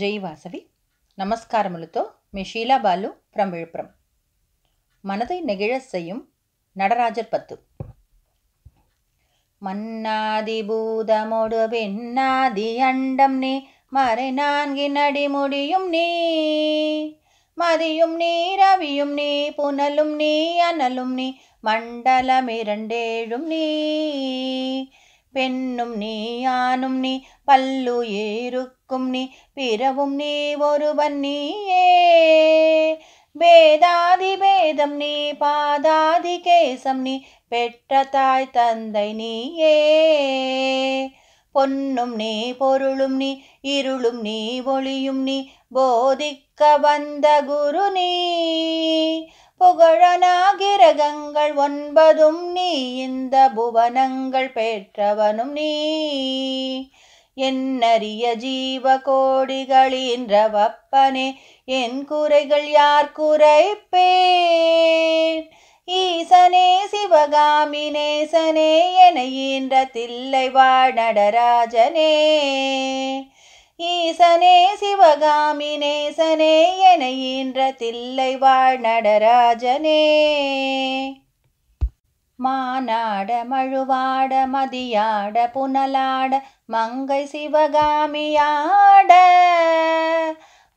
జై వాసవి నమస్కారములతో మీ బాలు ఫ్రమ్ విళుప్రం మనదై నెగిళయ్యం నడరాజర్ పత్తు మన్నాది భూతముడు విన్నాది అండం నీ మరి నాన్గి నడిముడియుం నీ మదియుం నీ రవియుం నీ పునలుం నీ అనలుం నీ మండలమిరండేళుం నీ పెన్నుం నీ ఆనుం నీ పల్లు ఏరు பிறக்கும் நீ பிறவும் நீ ஒருவன் நீயே வேதாதி பேதம் நீ பாதாதி கேசம் நீ பெற்ற தாய் தந்தை நீயே பொன்னும் நீ பொருளும் நீ இருளும் நீ ஒளியும் நீ போதிக்க வந்த குரு நீ புகழனாகிரகங்கள் ஒன்பதும் நீ இந்த புவனங்கள் பெற்றவனும் நீ என்னறிய ஜீவ கோடிகளின்றவப்பனே என் குறைகள் யார் குறைப்பேன் ஈசனே சிவகாமி நேசனே என தில்லை வாடராஜனே ஈசனே சிவகாமி நேசனே என தில்லை வாழ் நடராஜனே மானாட மழுவாட மதியாட புனலாட மங்கை சிவகாமியாட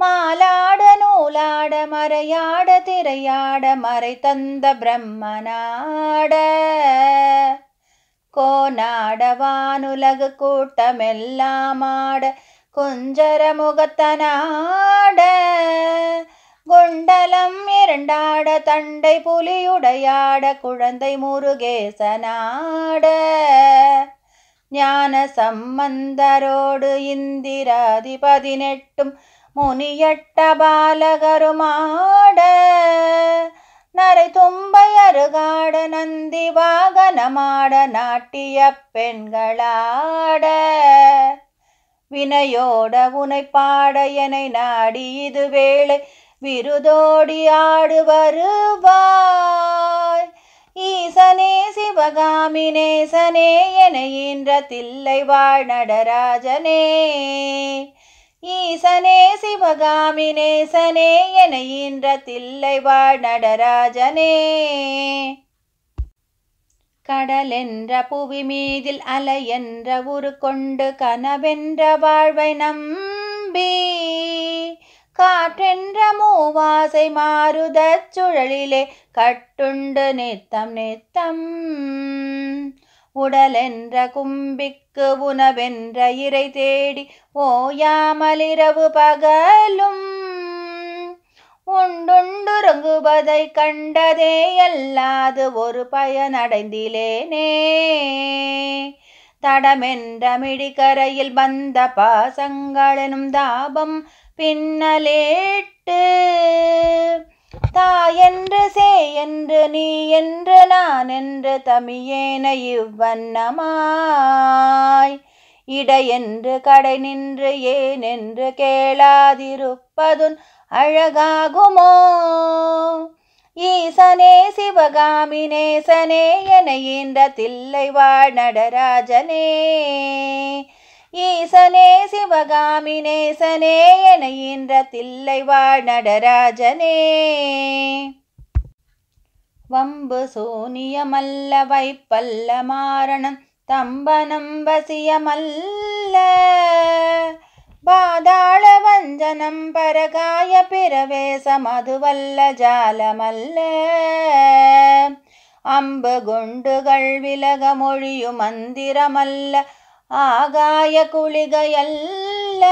மாலாட நூலாட மறையாட திரையாட மறை தந்த பிரம்மனாட கோநாட வானுலகு கூட்டமெல்லாம் ஆட குஞ்சர முகத்தனாட கொண்டலம் இரண்டாட தண்டை புலியுடையாட குழந்தை முருகேசனாட ஞான சம்பந்தரோடு இந்திராதி பதினெட்டும் முனியட்ட பாலகருமாட நரை தும்பை அருகாட நந்தி வாகனமாட நாட்டிய பெண்களாட வினையோட உனை பாட என நாடி இது வேளை விருதோடி ஆடு வருவாய் ஈசனே சிவகாமி நேசனே என ஈன்ற தில்லை வாழ் நடராஜனே ஈசனே சிவகாமி நேசனே என ஈன்ற தில்லை வாழ் நடராஜனே கடல் என்ற புவி மீதில் அலையென்ற உரு கொண்டு கனவென்ற வாழ்வை நம்பி കാറ്റെന്ന മൂവാസൈ മാരുത ചുഴലിലെ കട്ടുണ്ട് நித்தம் നിത്തം உடலென்ற கும்பிக்கு உணவென்ற இறை தேடி ஓயாமல் இரவு பகலும் உண்டுண்டுறங்குவதை கண்டதே அல்லாது ஒரு பயனடைந்திலேனே தடமென்ற மிடிக்கரையில் வந்த பாசங்களெனும் தாபம் பின்னலேட்டு தாயென்று என்று சே என்று நீ என்று நான் என்று தமியேன இவ்வண்ணமாய் என்று கடை நின்று ஏன் என்று கேளாதிருப்பதுன் அழகாகுமோ ஈசனே சிவகாமி நேசனே என ஈன்ற தில்லை வாழ் நடராஜனே ஈசனே சிவகாமி நேசனே என ஈன்ற தில்லைவாழ் நடராஜனே வம்பு சூனியமல்ல வைப்பல்ல மாரணம் தம்பனம் வசியமல்ல பாதாள வஞ்சனம் பரகாய பிரவேசம் அதுவல்ல ஜாலமல்ல அம்பு குண்டுகள் விலக மொழியும் மந்திரமல்ல ஆகாய குளிகையல்ல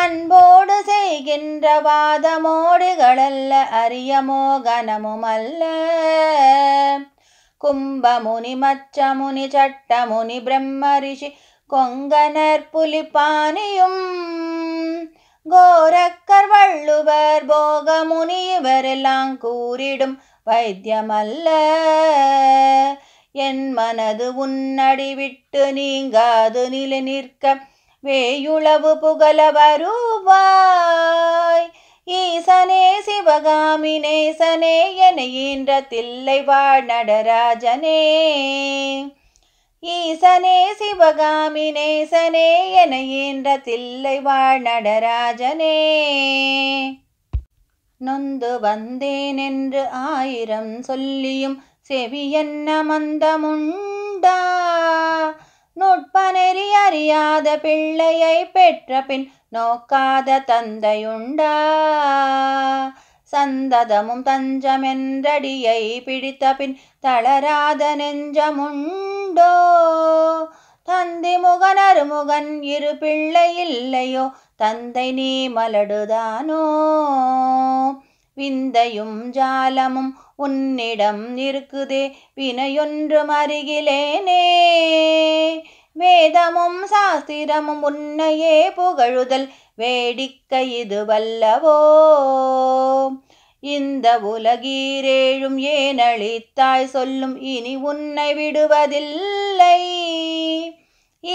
அன்போடு செய்கின்ற வாதமோடுகளல்ல அரிய மோகனமுமல்ல கும்பமுனி மச்சமுனி சட்டமுனி பிரம்ம ரிஷி கொங்கனர் புலிப்பானியும் கோரக்கர் வள்ளுவர் போகமுனி இவரெல்லாம் கூறிடும் வைத்தியமல்ல என் மனது உன்னடி விட்டு நீங்காது நிலை நிற்க வேயுளவு புகழ வருவாய் ஈசனே சிவகாமி நேசனே என ஈன்ற தில்லை வாழ் நடராஜனே ஈசனே சிவகாமி நேசனே என ஈன்ற தில்லை வாழ் நடராஜனே நொந்து வந்தேன் என்று ஆயிரம் சொல்லியும் செவியன்ன மந்தமுண்டா நுட்பநெறி அறியாத பிள்ளையை பெற்ற பின் நோக்காத தந்தையுண்டா சந்ததமும் தஞ்சமென்றடியை பிடித்த பின் தளராத நெஞ்சமுண்டோ தந்தி முகன் அருமுகன் இரு பிள்ளை இல்லையோ தந்தை நீ மலடுதானோ விந்தையும் ஜாலமும் உன்னிடம் நிற்குதே வினையொன்றும் அருகிலேனே வேதமும் சாஸ்திரமும் உன்னையே புகழுதல் வேடிக்கை இதுவல்லவோ இந்த உலகீரேழும் ஏனழித்தாய் சொல்லும் இனி உன்னை விடுவதில்லை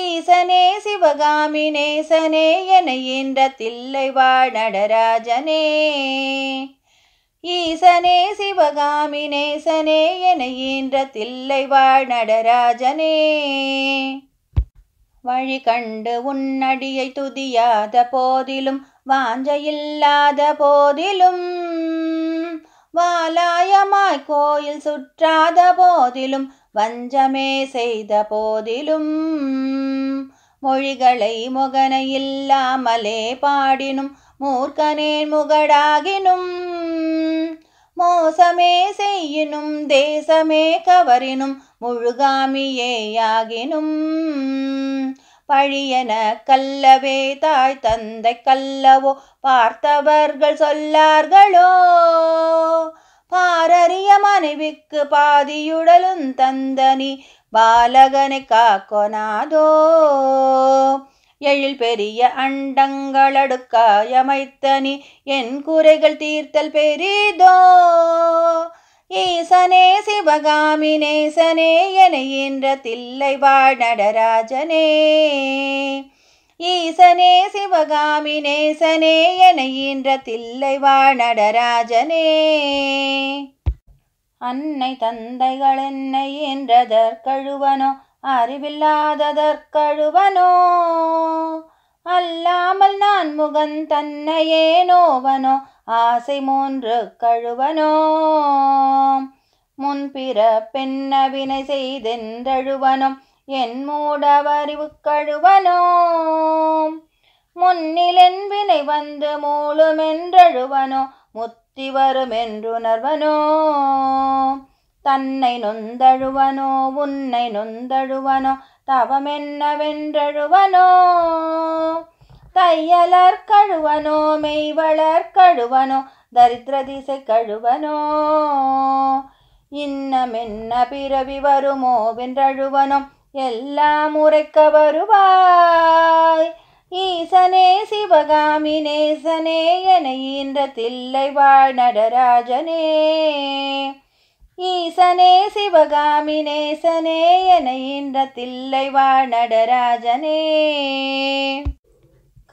ஈசனே சிவகாமி நேசனே என இன்ற தில்லை வாழ் நடராஜனே ஈசனே சிவகாமி நேசனே என ஈன்ற தில்லை வாழ் நடராஜனே வழி கண்டு உன்னடியை துதியாத போதிலும் வாஞ்சையில்லாத போதிலும் வாலாயமாய் கோயில் சுற்றாத போதிலும் வஞ்சமே செய்த போதிலும் மொழிகளை முகனையில்லாமலே பாடினும் மூர்க்கனேன் முகடாகினும் மோசமே செய்யினும் தேசமே கவரினும் முழுகாமியேயாகினும் பழியன கல்லவே தாய் தந்தை கல்லவோ பார்த்தவர்கள் சொல்லார்களோ பாரறிய மனைவிக்கு பாதியுடலும் தந்தனி பாலகனை காக்கொனாதோ எழில் பெரிய அண்டங்களடுக்காயமைத்தனி என் குறைகள் தீர்த்தல் பெரிதோ ஈசனே சிவகாமி நேசனே என என்ற தில்லை வாழ் நடராஜனே ஈசனே சிவகாமி நேசனே என என்ற தில்லை வாழ் நடராஜனே அன்னை தந்தைகள் என்னை என்றதற்கழுவனோ அறிவில்லாததற்கழுவனோ அல்லாமல் நான் முகன் தன்னையே நோவனோ ஆசை மூன்று கழுவனோ முன்பிற பெண்ணவினை செய்தென்றழுவனும் என் மூடவறிவு கழுவனோ முன்னிலென் வினை வந்து மூழுமென்றழுவனோ முத்தி வருமென்றுணர்வனோ தன்னை நொந்தழுவனோ உன்னை நொந்தழுவனோ தவமென்னவென்றழுவனோ தையலர் கழுவனோ மெய்வளர் கழுவனோ தரித்திர திசை கழுவனோ இன்னமென்ன பிறவி வருமோ வென்றழுவனோ எல்லாம் உரைக்க வருவாய் ஈசனே சிவகாமி நேசனே என ஈன்ற தில்லை வாழ் நடராஜனே ஈசனே சிவகாமி நேசனே என இன்ற தில்லை வாழடராஜனே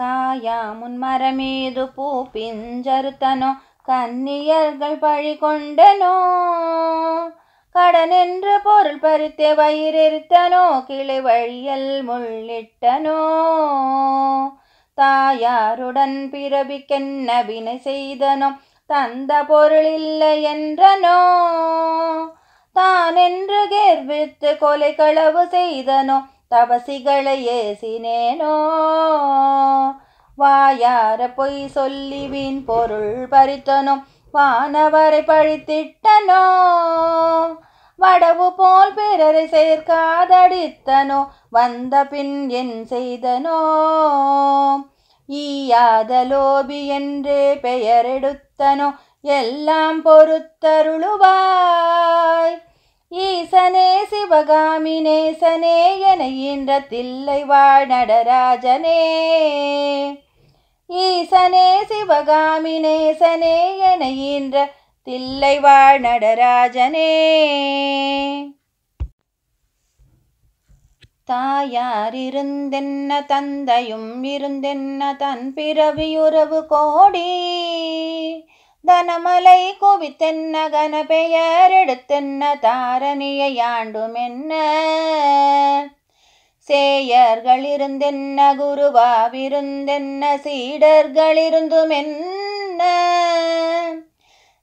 காயாமுன் மரமீது பூ பிஞ்சருத்தனோ கன்னியர்கள் பழி கொண்டனோ கடனென்று பொருள் பறித்து வயிறிருத்தனோ கிளி வழியல் முள்ளிட்டனோ தாயாருடன் பிறபிக்கென்ன வினை செய்தனோ தந்த பொருளில்லை என்றனோ தான் என்று கேர்வித்து கொலை களவு செய்தனோ தபசிகளை ஏசினேனோ வாயார பொய் சொல்லி வீண் பொருள் பறித்தனோ வானவரை பழித்திட்டனோ வடவு போல் பிறரை சேர்க்காதடித்தனோ வந்த பின் என் செய்தனோ ஈயாத லோபி என்று பெயரெடுத்தனோ எல்லாம் பொறுத்தருளுவாய் ஈசனே சிவகாமி நேசனே என இன்ற தில்லை வாழ் நடராஜனே ஈசனே சிவகாமி நேசனே என இன்ற தில்லை வாழ் நடராஜனே தாயார் இருந்தென்ன தந்தையும் இருந்தென்ன தன் பிறவியுறவு கோடி தனமலை குவித்தென்ன கன பெயர் எடுத்தென்ன தாரணியை ஆண்டும் என்ன ஆண்டுமென்ன சேயர்களிருந்தென்ன குருவாவிருந்தென்ன சீடர்களிருந்துமென்ன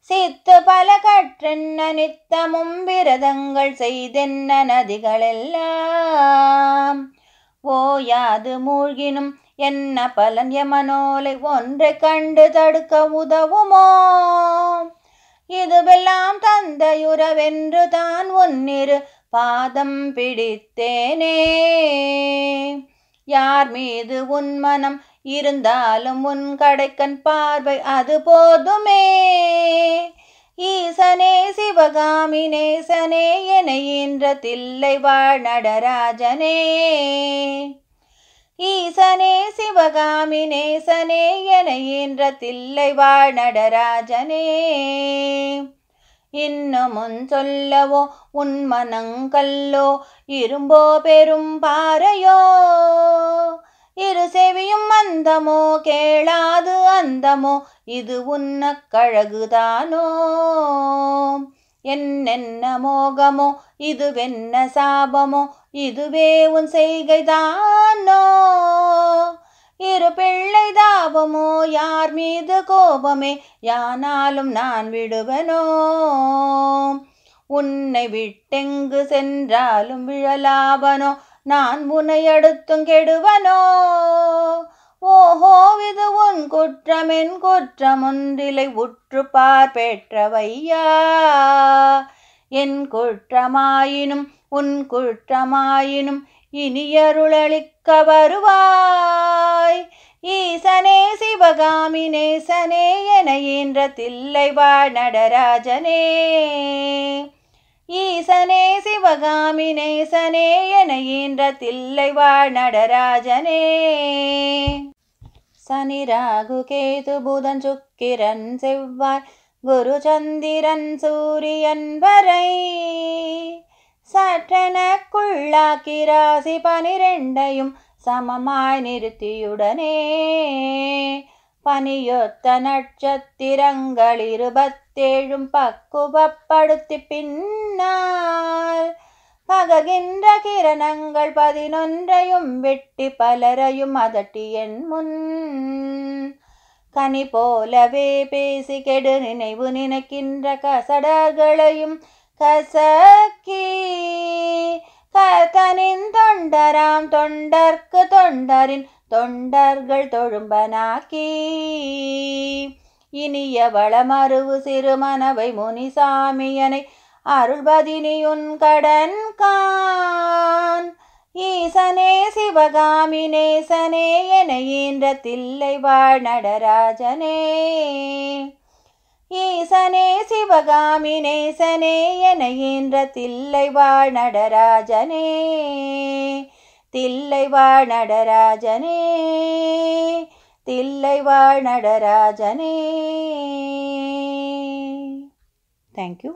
சித்து பல கற்றென்ன நித்தமும் விரதங்கள் செய்தென்ன நதிகளெல்லாம் ஓயாது மூழ்கினும் என்ன பலன் எமனோலை ஒன்றை கண்டு தடுக்க உதவுமோ இதுவெல்லாம் தந்தையுறவென்று தான் ஒன்னிரு பாதம் பிடித்தேனே யார் மீது உன்மனம் இருந்தாலும் உன் கடைக்கன் பார்வை அது போதுமே ஈசனே சிவகாமி நேசனே என தில்லை வாழ் நடராஜனே ஈசனே சிவகாமி நேசனே என தில்லை வாழ் நடராஜனே இன்னமுன் சொல்லவோ உன் மனங்கல்லோ இரும்போ பெரும் பாறையோ இரு செவியும் அந்தமோ கேளாது அந்தமோ இது உன்ன கழகுதானோ என்னென்ன மோகமோ இதுவென்ன சாபமோ இதுவே உன் செய்கைதானோ இரு பிள்ளை தாபமோ யார் மீது கோபமே யானாலும் நான் விடுவனோ உன்னை விட்டெங்கு சென்றாலும் விழலாவனோ நான் முனையெடுத்தும் கெடுவனோ ஓஹோ இது உன் குற்றமென் குற்றமொன்றிலை உற்று பார் பெற்றவையா என் குற்றமாயினும் உன் குற்றமாயினும் இனியருளளிக்க வருவாய் ஈசனே சிவகாமி நேசனே என தில்லை வாழ் நடராஜனே ஈசனே சிவகாமி நேசனே என ஈன்ற தில்லை வாழ் நடராஜனே சனி ராகு கேது புதன் சுக்கிரன் செவ்வாய் குரு சந்திரன் சூரியன் வரை சற்றனக்குள்ளாக்கி ராசி பனிரெண்டையும் சமமாய் நிறுத்தியுடனே பனியொத்த நட்சத்திரங்கள் இருபத்தேழும் பக்குவப்படுத்தி பின்னால் பககின்ற கிரணங்கள் பதினொன்றையும் வெட்டி பலரையும் அதட்டி என் முன் கனி போலவே பேசி கெடு நினைவு நினைக்கின்ற கசடர்களையும் கசக்கி கர்த்தனின் தொண்டராம் தொண்டர்க்கு தொண்டரின் தொண்டர்கள் தொழும்பனாக்கி இனிய வளமருவு சிறுமனவை முனிசாமியனை அருள்பதினியுன் கடன் கான் ஈசனே சிவகாமி நேசனே என ஈன்ற தில்லை வாழ் நடராஜனே ஈசனே சிவகாமி நேசனே என என்ற தில்லைவாழ் நடராஜனே தில்லைவாழ் நடராஜனே தில்லைவாழ் நடராஜனே தேங்க்யூ